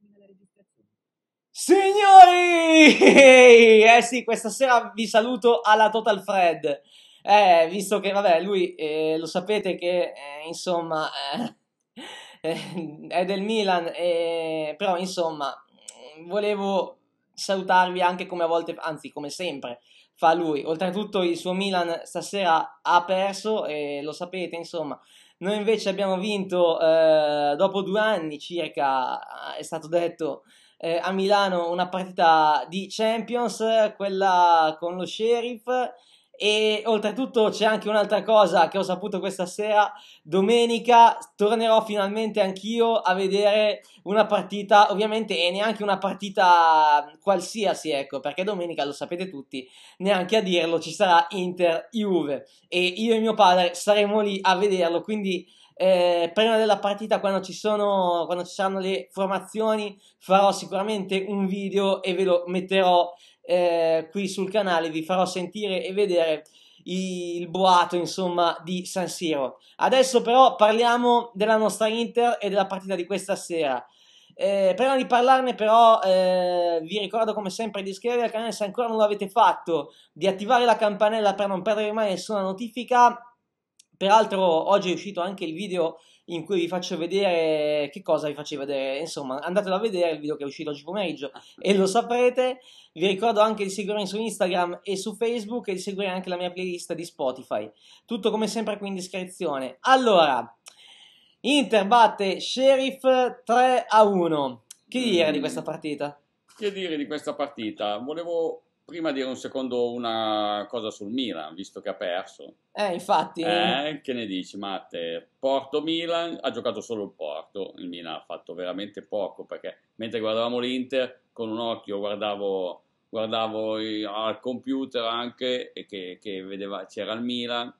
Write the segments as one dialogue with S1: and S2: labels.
S1: termina la registrazione. Signori! Eh sì, questa sera vi saluto alla Total Fred. Eh, visto che, vabbè, lui eh, lo sapete che, eh, insomma, eh, eh, è del Milan, eh, però, insomma, volevo salutarvi anche come a volte, anzi, come sempre, fa lui. Oltretutto il suo Milan stasera ha perso e lo sapete, insomma. Noi invece abbiamo vinto eh, dopo due anni circa, eh, è stato detto, eh, a Milano una partita di Champions, quella con lo Sheriff e oltretutto c'è anche un'altra cosa che ho saputo questa sera, domenica tornerò finalmente anch'io a vedere una partita, ovviamente e neanche una partita qualsiasi, ecco, perché domenica lo sapete tutti, neanche a dirlo ci sarà Inter Juve e io e mio padre saremo lì a vederlo, quindi eh, prima della partita, quando ci, sono, quando ci saranno le formazioni, farò sicuramente un video e ve lo metterò eh, qui sul canale. Vi farò sentire e vedere il boato insomma di San Siro. Adesso però parliamo della nostra Inter e della partita di questa sera. Eh, prima di parlarne però eh, vi ricordo come sempre di iscrivervi al canale se ancora non l'avete fatto, di attivare la campanella per non perdere mai nessuna notifica Peraltro oggi è uscito anche il video in cui vi faccio vedere che cosa vi faccio vedere, insomma andatelo a vedere il video che è uscito oggi pomeriggio e lo saprete. Vi ricordo anche di seguirmi su Instagram e su Facebook e di seguire anche la mia playlist di Spotify. Tutto come sempre qui in descrizione. Allora, Inter batte Sheriff 3 a 1.
S2: Che dire di questa partita? Che dire di questa partita? Volevo prima dire un secondo una cosa sul Milan, visto che ha perso.
S1: Eh, infatti. Eh,
S2: che ne dici, Matte? Porto-Milan, ha giocato solo il Porto, il Milan ha fatto veramente poco, perché mentre guardavamo l'Inter, con un occhio guardavo, guardavo al computer anche, e che, che vedeva, c'era il Milan,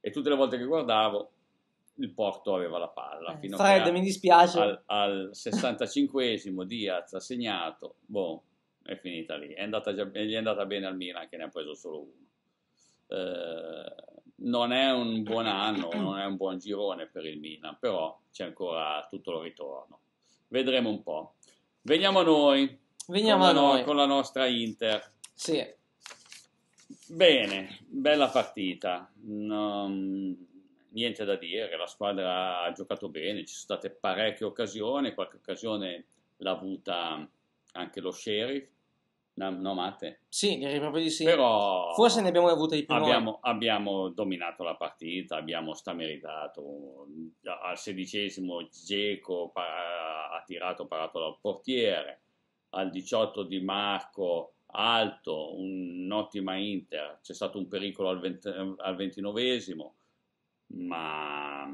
S2: e tutte le volte che guardavo il Porto aveva la palla. Eh, fino Fred, a, mi dispiace. Al, al 65esimo Diaz ha segnato, boh è finita lì. È andata, gli è andata bene al Milan che ne ha preso solo uno. Eh, non è un buon anno, non è un buon girone per il Milan, però c'è ancora tutto il ritorno. Vedremo un po'. Veniamo a noi. Veniamo a noi. con la nostra Inter. Sì. Bene, bella partita. Non niente da dire, la squadra ha giocato bene, ci sono state parecchie occasioni, qualche occasione l'ha avuta anche lo sheriff. No, no Mate? Sì, direi proprio di sì. Però Forse ne abbiamo avute di più abbiamo, abbiamo, dominato la partita, abbiamo stameritato. Al sedicesimo Geco ha tirato parato dal portiere, al 18 di Marco alto, un'ottima Inter, c'è stato un pericolo al, 20, al ventinovesimo, ma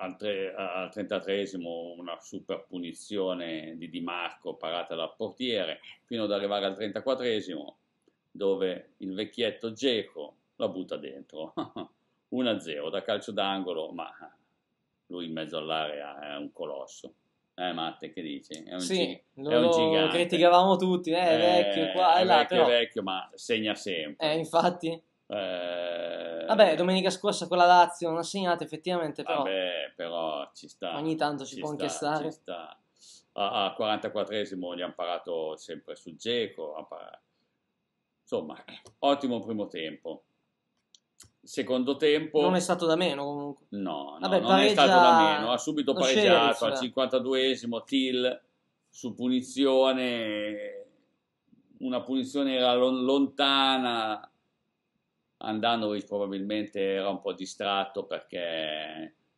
S2: al, tre, al 33 una super punizione di Di Marco parata dal portiere, fino ad arrivare al 34 dove il vecchietto Geco la butta dentro. 1-0 da calcio d'angolo, ma lui in mezzo all'area è un colosso. Eh, Matte, che dici? È un, sì, gi- lo, è un gigante. criticavamo
S1: tutti, eh, eh vecchio qua e eh, eh, là, vecchio, però... vecchio,
S2: ma segna sempre. Eh,
S1: infatti.
S2: Eh...
S1: Vabbè, domenica scorsa con la Lazio non ha segnato effettivamente, però...
S2: Vabbè, però ci sta. Ogni tanto ci, ci può sta, anche stare. Ci sta. A, a 44esimo gli hanno parato sempre su Geco. Insomma, ottimo primo tempo. Secondo tempo... Non è stato
S1: da meno comunque. No, no Vabbè, non pareggia... è stato da meno. Ha subito pareggiato al
S2: 52esimo Till su punizione. Una punizione era lontana andando probabilmente era un po' distratto perché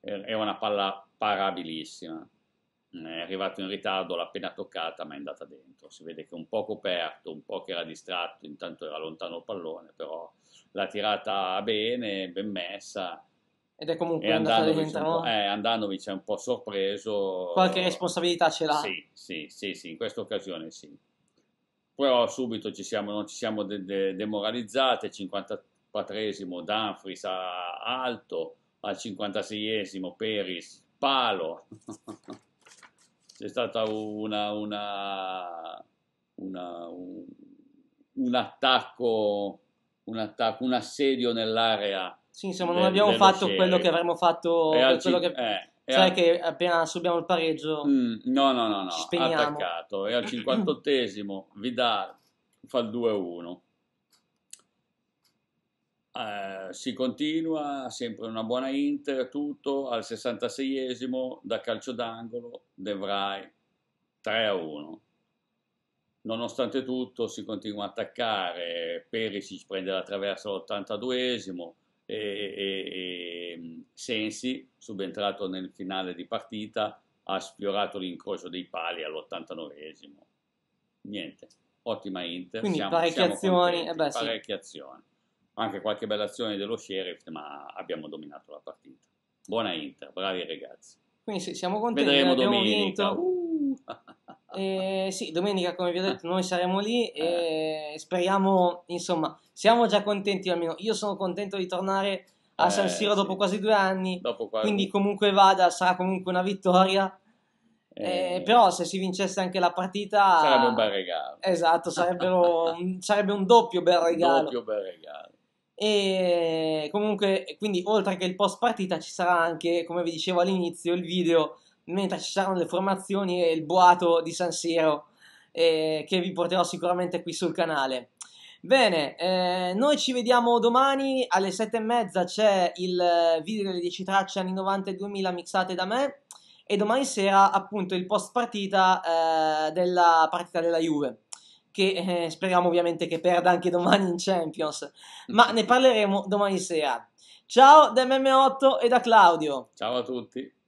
S2: er-, era una palla parabilissima. È arrivato in ritardo, l'ha appena toccata, ma è andata dentro. Si vede che un po' coperto, un po' che era distratto, intanto era lontano il pallone, però l'ha tirata bene, ben messa. Ed è comunque e andata dentro. No? Eh, Andanovic è un po' sorpreso. Qualche
S1: responsabilità ce l'ha? Sì,
S2: sì, sì, sì in questa occasione sì. Però subito ci siamo, non ci siamo de- de- demoralizzate, 50 54 Danfris alto, al 56 esimo Peris palo. C'è stata una, una, una, un, un, attacco, un, attacco, un assedio nell'area. Sì, insomma, non del, abbiamo fatto serie. quello che avremmo
S1: fatto. Al, quello che, eh, cioè, al, che appena subiamo il pareggio,
S2: mm, no, no, no, no, ci attaccato. E al 58esimo Vidal fa il 2-1 eh, si continua, sempre una buona Inter, tutto, al 66esimo da calcio d'angolo De Vrij 3-1. Nonostante tutto si continua a attaccare, Perisic prende la traversa all'82esimo e, e, e ehm, Sensi, subentrato nel finale di partita, ha sfiorato l'incrocio dei pali all'89esimo. Niente, ottima Inter. Quindi siamo, parecchie siamo azioni. Eh beh, parecchie sì. azioni anche qualche bella azione dello sheriff, ma abbiamo dominato la partita. Buona Inter, bravi ragazzi.
S1: Quindi siamo contenti. Vedremo domenica. Vinto. Uh. Eh, sì, domenica, come vi ho detto, noi saremo lì e eh. speriamo, insomma, siamo già contenti almeno. Io sono contento di tornare a San eh, Siro sì. dopo quasi due anni, quasi... quindi comunque vada, sarà comunque una vittoria. Eh. eh, però se si vincesse anche la partita sarebbe un bel regalo esatto sarebbe un doppio bel regalo,
S2: doppio bel regalo.
S1: E comunque, quindi oltre che il post partita ci sarà anche, come vi dicevo all'inizio, il video mentre ci saranno le formazioni e il boato di San Siro eh, che vi porterò sicuramente qui sul canale. Bene, eh, noi ci vediamo domani alle 7 e mezza c'è il video delle 10 tracce anni 90 e 2000 mixate da me e domani sera appunto il post partita eh, della partita della Juve che eh, speriamo ovviamente che perda anche domani in Champions, ma ne parleremo domani sera. Ciao da MM8 e da Claudio. Ciao a tutti.